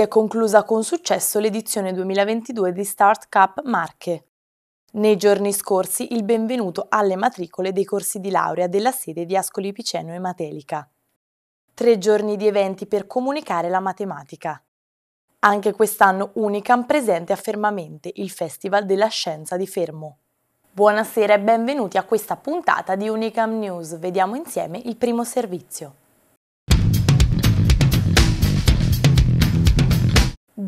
si è conclusa con successo l'edizione 2022 di Start Cup Marche. Nei giorni scorsi il benvenuto alle matricole dei corsi di laurea della sede di Ascoli Piceno e Matelica. Tre giorni di eventi per comunicare la matematica. Anche quest'anno Unicam presente a Fermamente, il Festival della Scienza di Fermo. Buonasera e benvenuti a questa puntata di Unicam News. Vediamo insieme il primo servizio.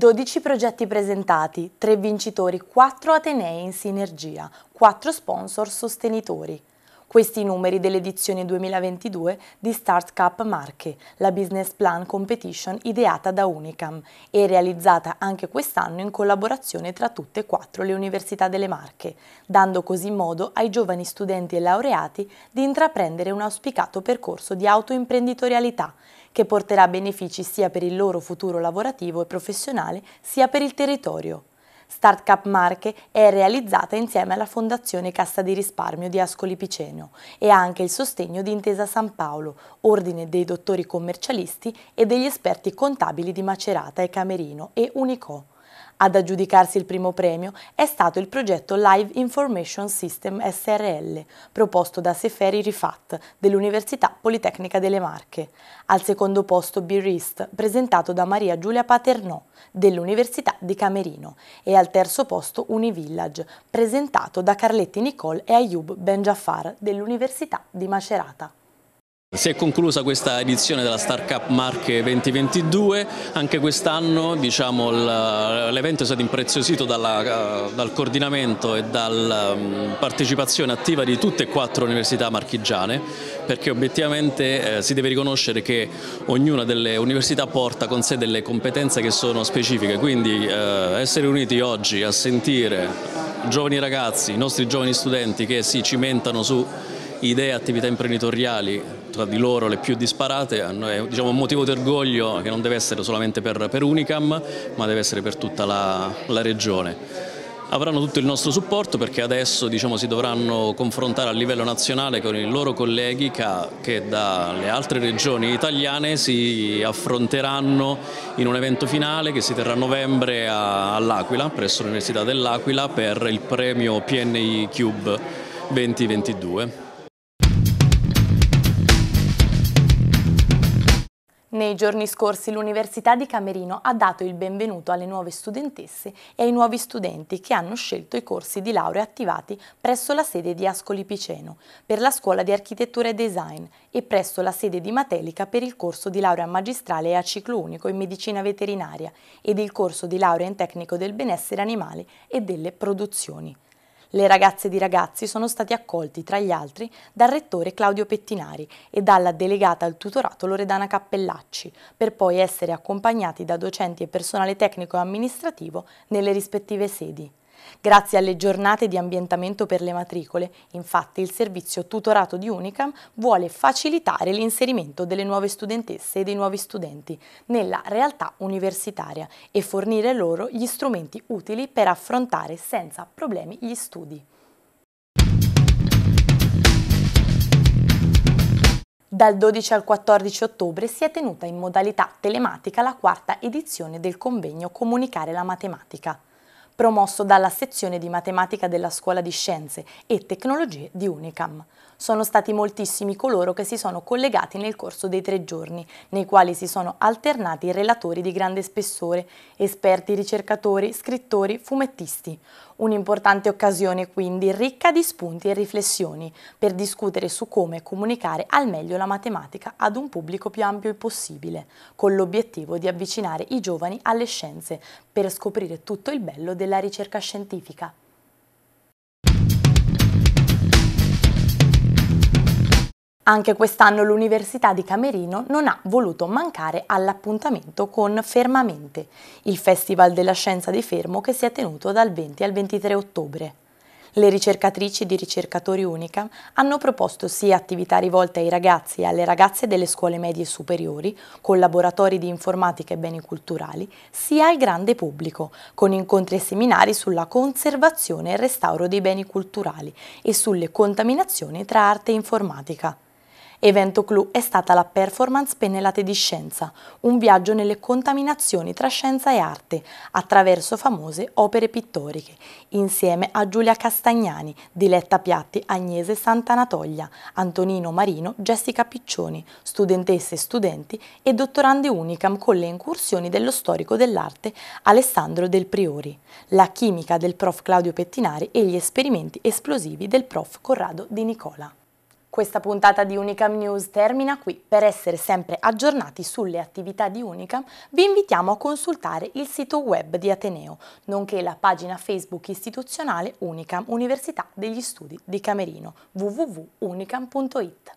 12 progetti presentati, 3 vincitori, 4 Atenei in sinergia, 4 sponsor sostenitori. Questi i numeri dell'edizione 2022 di Start Cup Marche, la business plan competition ideata da Unicam e realizzata anche quest'anno in collaborazione tra tutte e quattro le Università delle Marche, dando così modo ai giovani studenti e laureati di intraprendere un auspicato percorso di autoimprenditorialità che porterà benefici sia per il loro futuro lavorativo e professionale sia per il territorio. Startup Marche è realizzata insieme alla Fondazione Cassa di Risparmio di Ascoli Piceno e ha anche il sostegno di Intesa San Paolo, Ordine dei Dottori Commercialisti e degli esperti contabili di Macerata e Camerino e Unico. Ad aggiudicarsi il primo premio è stato il progetto Live Information System SRL, proposto da Seferi Rifat dell'Università Politecnica delle Marche. Al secondo posto Birist, presentato da Maria Giulia Paternò dell'Università di Camerino. E al terzo posto Univillage, presentato da Carletti Nicole e Ayub Benjaffar dell'Università di Macerata. Si è conclusa questa edizione della Star Cup Marche 2022, anche quest'anno diciamo, l'evento è stato impreziosito dalla, eh, dal coordinamento e dalla mm, partecipazione attiva di tutte e quattro università marchigiane perché obiettivamente eh, si deve riconoscere che ognuna delle università porta con sé delle competenze che sono specifiche, quindi eh, essere uniti oggi a sentire giovani ragazzi, i nostri giovani studenti che si cimentano su idee e attività imprenditoriali tra di loro le più disparate, è diciamo, un motivo d'orgoglio che non deve essere solamente per, per, Unicam ma deve essere per tutta la, la regione avranno tutto il nostro supporto perché adesso diciamo, si dovranno confrontare a livello nazionale con i loro colleghi che, dalle altre regioni italiane si affronteranno in un evento finale che si terrà a novembre all'Aquila, presso l'Università dell'Aquila, per il premio PNI Cube 2022. Nei giorni scorsi l'Università di Camerino ha dato il benvenuto alle nuove studentesse e ai nuovi studenti che hanno scelto i corsi di laurea attivati presso la sede di Ascoli Piceno per la Scuola di Architettura e Design e presso la sede di Matelica per il corso di laurea magistrale a ciclo unico in medicina veterinaria ed il corso di laurea in tecnico del benessere animale e delle produzioni. Le ragazze ed i ragazzi sono stati accolti, tra gli altri, dal rettore Claudio Pettinari e dalla delegata al tutorato Loredana Cappellacci, per poi essere accompagnati da docenti e personale tecnico e amministrativo nelle rispettive sedi. Grazie alle giornate di ambientamento per le matricole, infatti il servizio tutorato di Unicam vuole facilitare l'inserimento delle nuove studentesse e dei nuovi studenti nella realtà universitaria e fornire loro gli strumenti utili per affrontare senza problemi gli studi. Dal 12 al 14 ottobre si è tenuta in modalità telematica la quarta edizione del convegno Comunicare la matematica promosso dalla sezione di matematica della Scuola di Scienze e Tecnologie di Unicam. Sono stati moltissimi coloro che si sono collegati nel corso dei tre giorni, nei quali si sono alternati relatori di grande spessore, esperti, ricercatori, scrittori, fumettisti. Un'importante occasione quindi ricca di spunti e riflessioni per discutere su come comunicare al meglio la matematica ad un pubblico più ampio possibile, con l'obiettivo di avvicinare i giovani alle scienze per scoprire tutto il bello della ricerca scientifica. Anche quest'anno l'Università di Camerino non ha voluto mancare all'appuntamento con Fermamente, il Festival della Scienza di Fermo che si è tenuto dal 20 al 23 ottobre. Le ricercatrici di Ricercatori Unica hanno proposto sia attività rivolte ai ragazzi e alle ragazze delle scuole medie superiori, con laboratori di informatica e beni culturali, sia al grande pubblico, con incontri e seminari sulla conservazione e restauro dei beni culturali e sulle contaminazioni tra arte e informatica. Evento clou è stata la performance Pennellate di Scienza, un viaggio nelle contaminazioni tra scienza e arte, attraverso famose opere pittoriche, insieme a Giulia Castagnani, Diletta Piatti, Agnese Santanatoglia, Antonino Marino, Jessica Piccioni, studentesse e studenti e dottorande Unicam con le incursioni dello storico dell'arte Alessandro Del Priori, la chimica del prof Claudio Pettinari e gli esperimenti esplosivi del prof Corrado Di Nicola. Questa puntata di Unicam News termina qui. Per essere sempre aggiornati sulle attività di Unicam, vi invitiamo a consultare il sito web di Ateneo, nonché la pagina Facebook istituzionale Unicam Università degli Studi di Camerino, www.unicam.it.